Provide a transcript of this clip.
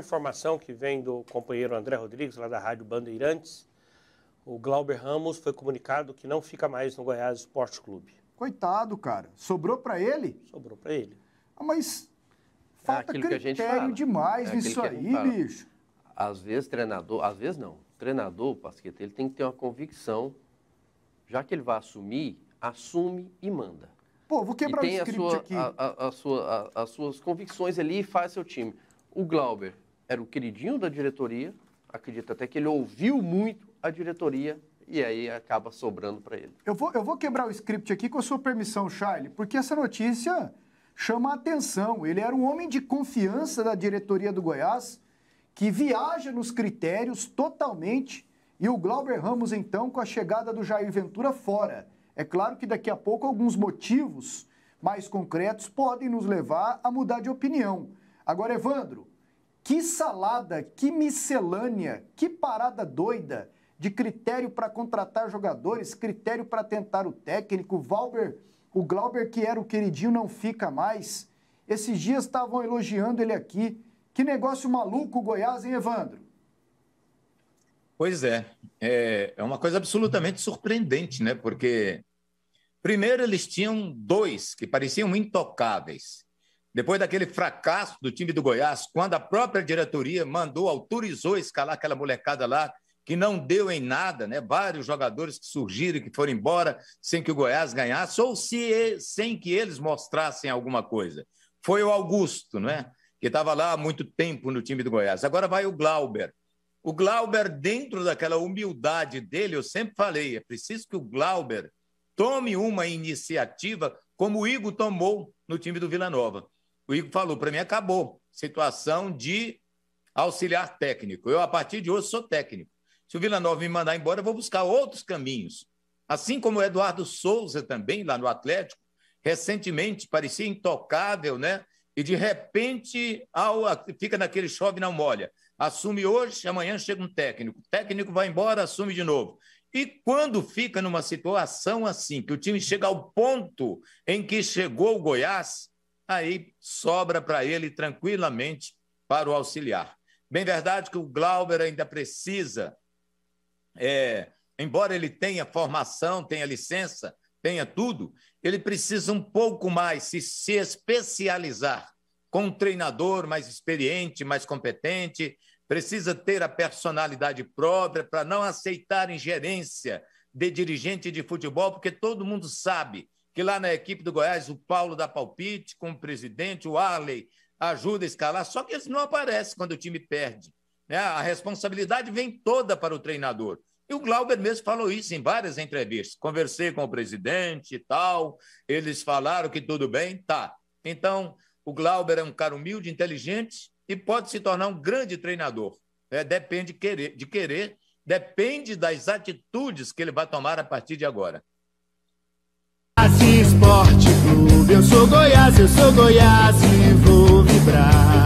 Informação que vem do companheiro André Rodrigues, lá da Rádio Bandeirantes. O Glauber Ramos foi comunicado que não fica mais no Goiás Esporte Clube. Coitado, cara. Sobrou para ele? Sobrou para ele. Ah, mas é falta é critério demais é nisso aí, bicho. Às vezes, treinador, às vezes não. treinador, Pasqueta, ele tem que ter uma convicção. Já que ele vai assumir, assume e manda. Pô, vou quebrar e tem o script a sua, aqui. A, a, a sua, as suas convicções ali e faz seu time. O Glauber, era o queridinho da diretoria, acredito até que ele ouviu muito a diretoria e aí acaba sobrando para ele. Eu vou, eu vou quebrar o script aqui com a sua permissão, Charlie, porque essa notícia chama a atenção. Ele era um homem de confiança da diretoria do Goiás, que viaja nos critérios totalmente, e o Glauber Ramos, então, com a chegada do Jair Ventura fora. É claro que daqui a pouco alguns motivos mais concretos podem nos levar a mudar de opinião. Agora, Evandro, que salada, que miscelânea, que parada doida de critério para contratar jogadores, critério para tentar o técnico. Valber, o Glauber, que era o queridinho, não fica mais. Esses dias estavam elogiando ele aqui. Que negócio maluco, Goiás, hein, Evandro? Pois é. É, é uma coisa absolutamente surpreendente, né? Porque, primeiro, eles tinham dois que pareciam intocáveis. Depois daquele fracasso do time do Goiás, quando a própria diretoria mandou, autorizou escalar aquela molecada lá, que não deu em nada, né? Vários jogadores que surgiram, e que foram embora sem que o Goiás ganhasse, ou se, sem que eles mostrassem alguma coisa. Foi o Augusto, né? Que estava lá há muito tempo no time do Goiás. Agora vai o Glauber. O Glauber, dentro daquela humildade dele, eu sempre falei, é preciso que o Glauber tome uma iniciativa como o Igor tomou no time do Vila Nova o Igor falou, para mim acabou. Situação de auxiliar técnico. Eu, a partir de hoje, sou técnico. Se o Vila Nova me mandar embora, eu vou buscar outros caminhos. Assim como o Eduardo Souza também, lá no Atlético, recentemente parecia intocável, né? E de repente ao, fica naquele chove não molha. Assume hoje, amanhã chega um técnico. O técnico vai embora, assume de novo. E quando fica numa situação assim, que o time chega ao ponto em que chegou o Goiás, aí sobra para ele tranquilamente para o auxiliar. Bem verdade que o Glauber ainda precisa, é, embora ele tenha formação, tenha licença, tenha tudo, ele precisa um pouco mais se, se especializar com um treinador mais experiente, mais competente, precisa ter a personalidade própria para não aceitar ingerência de dirigente de futebol, porque todo mundo sabe que lá na equipe do Goiás o Paulo dá palpite como presidente, o Arley ajuda a escalar, só que eles não aparecem quando o time perde. Né? A responsabilidade vem toda para o treinador. E o Glauber mesmo falou isso em várias entrevistas. Conversei com o presidente e tal, eles falaram que tudo bem, tá. Então, o Glauber é um cara humilde, inteligente e pode se tornar um grande treinador. É, depende de querer, de querer, depende das atitudes que ele vai tomar a partir de agora. Esporte Clube. Eu sou Goiás, eu sou Goiás e vou vibrar.